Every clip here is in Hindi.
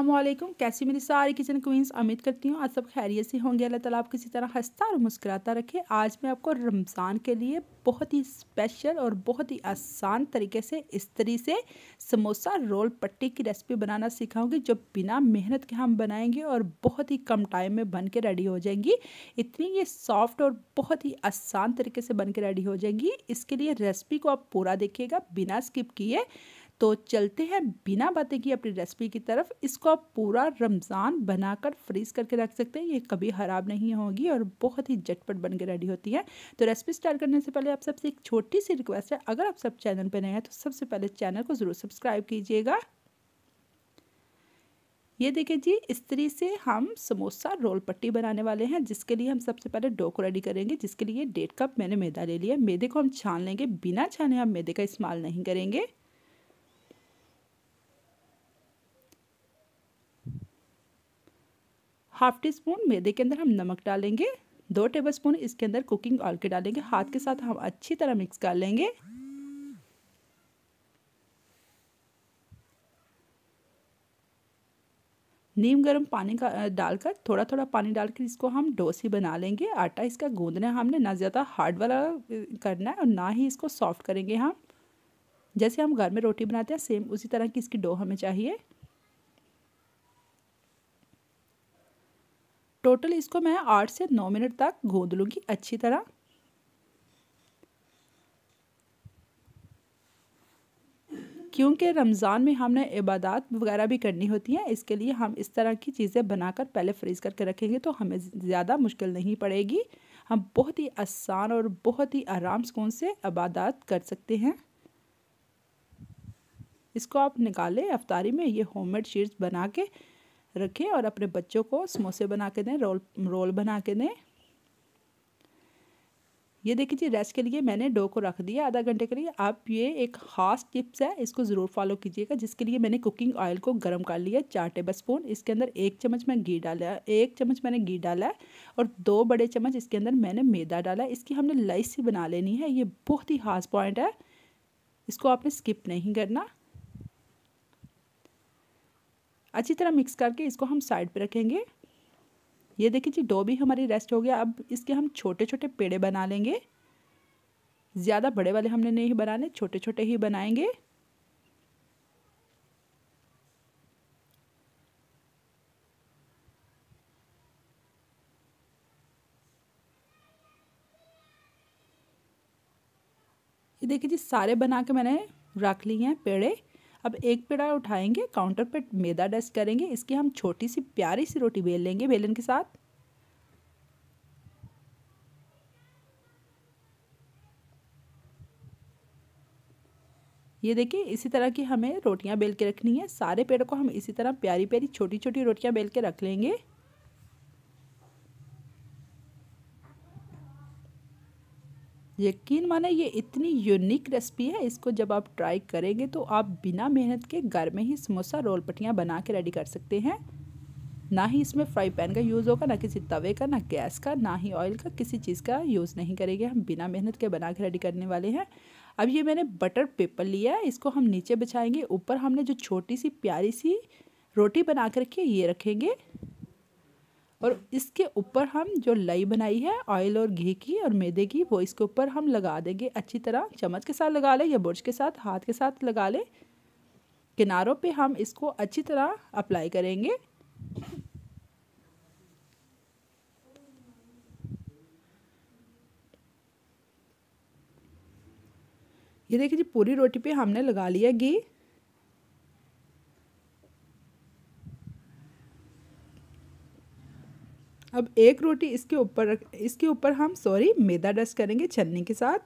असलम कैसी मेरी सारी किचन क्वींस उम्मीद करती हूँ आज सब खैरियत से होंगे अल्लाह ताला आप किसी तरह हंसता और मुस्कुराता रखे आज मैं आपको रमज़ान के लिए बहुत ही स्पेशल और बहुत ही आसान तरीके से इस तरी से समोसा रोल पट्टी की रेसिपी बनाना सिखाऊंगी जो बिना मेहनत के हम बनाएंगे और बहुत ही कम टाइम में बन के रेडी हो जाएंगी इतनी ये सॉफ्ट और बहुत ही आसान तरीके से बन के रेडी हो जाएंगी इसके लिए रेसिपी को आप पूरा देखिएगा बिना स्किप किए तो चलते हैं बिना बातें की अपनी रेसिपी की तरफ इसको आप पूरा रमज़ान बनाकर फ्रीज़ करके रख सकते हैं ये कभी ख़राब नहीं होगी और बहुत ही झटपट बन के रेडी होती है तो रेसिपी स्टार्ट करने से पहले आप सबसे एक छोटी सी रिक्वेस्ट है अगर आप सब चैनल पर नए हैं तो सबसे पहले चैनल को ज़रूर सब्सक्राइब कीजिएगा ये देखिए जी इस से हम समोसा रोल पट्टी बनाने वाले हैं जिसके लिए हम सबसे पहले डो को रेडी करेंगे जिसके लिए डेढ़ कप मैंने मैदा ले लिया मैदे को हम छान लेंगे बिना छाने हम मैदे का इस्तेमाल नहीं करेंगे हाफ टी स्पून मैदे के अंदर हम नमक डालेंगे दो टेबल स्पून इसके अंदर कुकिंग ऑयल के डालेंगे हाथ के साथ हम अच्छी तरह मिक्स कर लेंगे नीम गर्म पानी का डालकर थोड़ा थोड़ा पानी डालकर इसको हम डोसी बना लेंगे आटा इसका गूंदना हमने ना ज़्यादा हार्ड वाला करना है और ना ही इसको सॉफ्ट करेंगे हम जैसे हम घर में रोटी बनाते हैं सेम उसी तरह की इसकी डो हमें चाहिए टोटल इसको मैं आठ से नौ मिनट तक गूंद लूँगी अच्छी तरह क्योंकि रमज़ान में हमने इबादत वगैरह भी करनी होती है इसके लिए हम इस तरह की चीज़ें बनाकर पहले फ्रीज़ करके रखेंगे तो हमें ज़्यादा मुश्किल नहीं पड़ेगी हम बहुत ही आसान और बहुत ही आराम सुकून से इबादत कर सकते हैं इसको आप निकालें अफ्तारी में ये होममेड शीट्स बना के रखें और अपने बच्चों को समोसे बना के दें रोल रोल बना के दें ये देखिए जी रेस्ट के लिए मैंने डो को रख दिया आधा घंटे के लिए आप ये एक खास टिप्स है इसको ज़रूर फॉलो कीजिएगा जिसके लिए मैंने कुकिंग ऑयल को गर्म कर लिया चार टेबल स्पून इसके अंदर एक चम्मच मैं घी डाला एक चम्मच मैंने घी डाला है और दो बड़े चम्मच इसके अंदर मैंने मैदा डाला है इसकी हमने लाइसी बना लेनी है ये बहुत ही खास पॉइंट है इसको आपने स्किप नहीं करना अच्छी तरह मिक्स करके इसको हम साइड पे रखेंगे ये देखिए जी डो भी हमारी रेस्ट हो गया अब इसके हम छोटे छोटे पेड़े बना लेंगे ज़्यादा बड़े वाले हमने नहीं बनाने छोटे छोटे ही बनाएंगे ये देखिए जी सारे बना के मैंने रख लिए हैं पेड़े अब एक पेड़ा उठाएंगे काउंटर पर मैदा डस्ट करेंगे इसकी हम छोटी सी प्यारी सी रोटी बेल लेंगे बेलन के साथ ये देखिए इसी तरह की हमें रोटियां बेल के रखनी है सारे पेड़ों को हम इसी तरह प्यारी प्यारी छोटी छोटी रोटियां बेल के रख लेंगे यकीन माने ये इतनी यूनिक रेसिपी है इसको जब आप ट्राई करेंगे तो आप बिना मेहनत के घर में ही समोसा रोल पटियाँ बना के रेडी कर सकते हैं ना ही इसमें फ्राई पैन का यूज़ होगा ना किसी तवे का ना गैस का ना ही ऑयल का किसी चीज़ का यूज़ नहीं करेंगे हम बिना मेहनत के बना के रेडी करने वाले हैं अब ये मैंने बटर पेपर लिया है इसको हम नीचे बिछाएंगे ऊपर हमने जो छोटी सी प्यारी सी रोटी बना कर रखी है ये रखेंगे और इसके ऊपर हम जो लई बनाई है ऑयल और घी की और मैदे की वो इसके ऊपर हम लगा देंगे अच्छी तरह चम्मच के साथ लगा लें या बुर्ज के साथ हाथ के साथ लगा लें किनारों पे हम इसको अच्छी तरह अप्लाई करेंगे ये देखिए जी पूरी रोटी पे हमने लगा लिया घी अब एक रोटी इसके ऊपर इसके ऊपर हम सॉरी मैदा डस्ट करेंगे छन्नी के साथ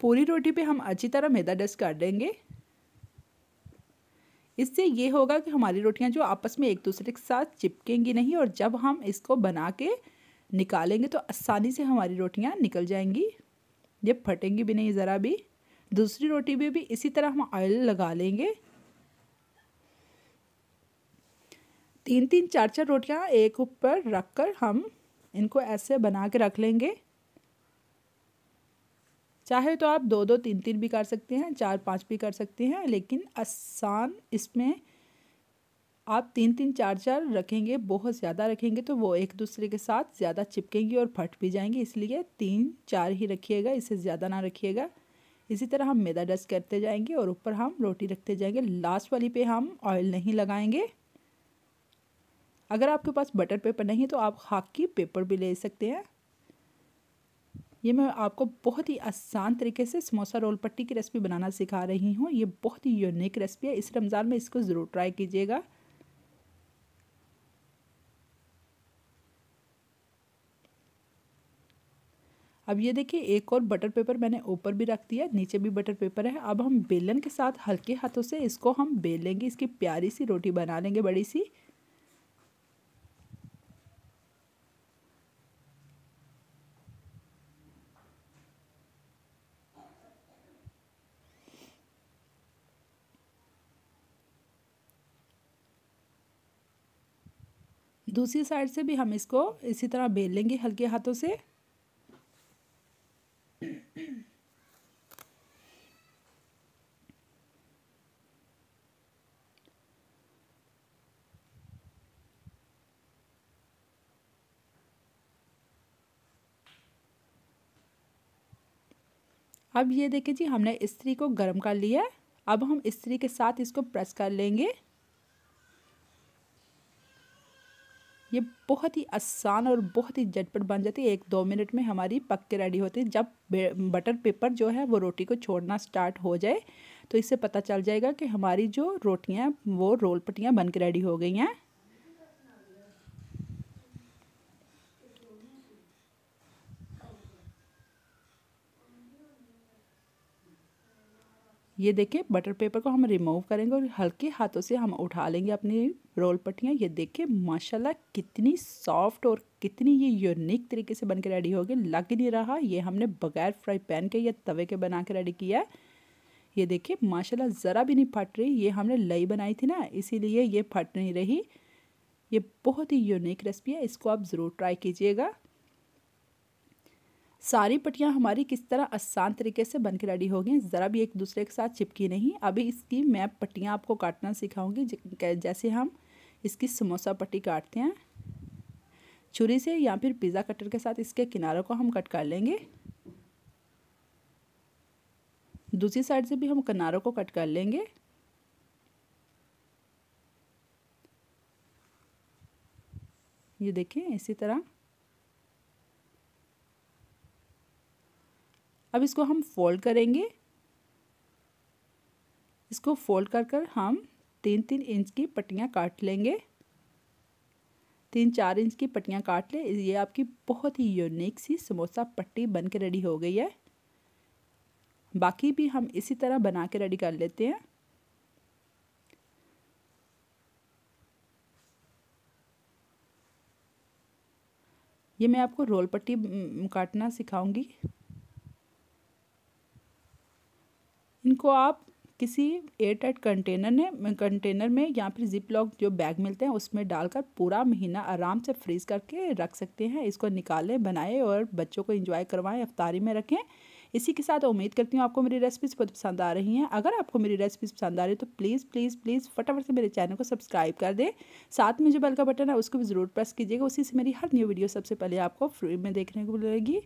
पूरी रोटी पे हम अच्छी तरह मैदा डस्ट कर देंगे इससे ये होगा कि हमारी रोटियां जो आपस में एक दूसरे के साथ चिपकेंगी नहीं और जब हम इसको बना के निकालेंगे तो आसानी से हमारी रोटियां निकल जाएंगी ये फटेंगी भी नहीं ज़रा भी दूसरी रोटी पे भी इसी तरह हम ऑयल लगा लेंगे तीन तीन चार चार रोटियां एक ऊपर रख कर हम इनको ऐसे बना के रख लेंगे चाहे तो आप दो दो तीन तीन भी कर सकते हैं चार पाँच भी कर सकते हैं लेकिन आसान इसमें आप तीन तीन चार चार रखेंगे बहुत ज़्यादा रखेंगे तो वो एक दूसरे के साथ ज़्यादा चिपकेंगी और फट भी जाएंगी इसलिए तीन चार ही रखिएगा इसे ज़्यादा ना रखिएगा इसी तरह हम मैदा डस्ट करते जाएंगे और ऊपर हम रोटी रखते जाएंगे लास्ट वाली पे हम ऑयल नहीं लगाएंगे अगर आपके पास बटर पेपर नहीं है तो आप खाक की पेपर भी ले सकते हैं ये मैं आपको बहुत ही आसान तरीके से समोसा रोल पट्टी की रेसिपी बनाना सिखा रही हूँ ये बहुत ही यूनिक रेसिपी है इस रमज़ान में इसको ज़रूर ट्राई कीजिएगा अब ये देखिए एक और बटर पेपर मैंने ऊपर भी रख दिया नीचे भी बटर पेपर है अब हम बेलन के साथ हल्के हाथों से इसको हम बेल लेंगे इसकी प्यारी सी रोटी बना लेंगे बड़ी सी दूसरी साइड से भी हम इसको इसी तरह बेल लेंगे हल्के हाथों से अब ये देखिए जी हमने इस्त्री को गर्म कर लिया है अब हम इस्त्री के साथ इसको प्रेस कर लेंगे ये बहुत ही आसान और बहुत ही झटपट बन जाती है एक दो मिनट में हमारी पक के रेडी होती है जब बटर पेपर जो है वो रोटी को छोड़ना स्टार्ट हो जाए तो इससे पता चल जाएगा कि हमारी जो रोटियाँ वो रोल पटियाँ बन के रेडी हो गई हैं ये देखिए बटर पेपर को हम रिमूव करेंगे और हल्के हाथों से हम उठा लेंगे अपनी रोल पट्टियाँ ये देखिए माशाल्लाह कितनी सॉफ्ट और कितनी ये यूनिक तरीके से बन के रेडी होगी लग ही नहीं रहा ये हमने बगैर फ्राई पैन के या तवे के बना के रेडी किया है ये देखिए माशाल्लाह ज़रा भी नहीं फट रही ये हमने लई बनाई थी ना इसीलिए ये फट नहीं रही ये बहुत ही यूनिक रेसिपी है इसको आप ज़रूर ट्राई कीजिएगा सारी पट्टियाँ हमारी किस तरह आसान तरीके से बन के रेडी हो गई ज़रा भी एक दूसरे के साथ चिपकी नहीं अभी इसकी मैं पट्टियाँ आपको काटना सिखाऊंगी जैसे हम इसकी समोसा पट्टी काटते हैं छुरी से या फिर पिज़्ज़ा कटर के साथ इसके किनारों को हम कट कर लेंगे दूसरी साइड से भी हम किनारों को कट कर लेंगे ये देखें इसी तरह अब इसको हम फोल्ड करेंगे इसको फोल्ड कर कर हम तीन तीन इंच की पट्टियाँ काट लेंगे तीन चार इंच की पट्टियाँ काट लें ये आपकी बहुत ही यूनिक सी समोसा पट्टी बन के रेडी हो गई है बाकी भी हम इसी तरह बना के रेडी कर लेते हैं ये मैं आपको रोल पट्टी काटना सिखाऊंगी इनको आप किसी एयरटाइट कंटेनर ने कंटेनर में या फिर जिप लॉक जो बैग मिलते हैं उसमें डालकर पूरा महीना आराम से फ्रीज करके रख सकते हैं इसको निकालें बनाएं और बच्चों को इंजॉय करवाएं अफ्तारी में रखें इसी के साथ उम्मीद करती हूँ आपको मेरी रेसिपीज़ बहुत पसंद आ रही हैं अगर आपको मेरी रेसिपीज़ पसंद आ रही है तो प्लीज़ प्लीज़ प्लीज़ फटाफट से मेरे चैनल को सब्सक्राइब कर दें साथ में जो बेल का बटन है उसको भी ज़रूर प्रेस कीजिएगा उसी से मेरी हर न्यू वीडियो सबसे पहले आपको फ्री में देखने को मिलेगी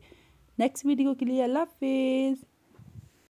नेक्स्ट वीडियो के लिए अल्लाह हाफिज़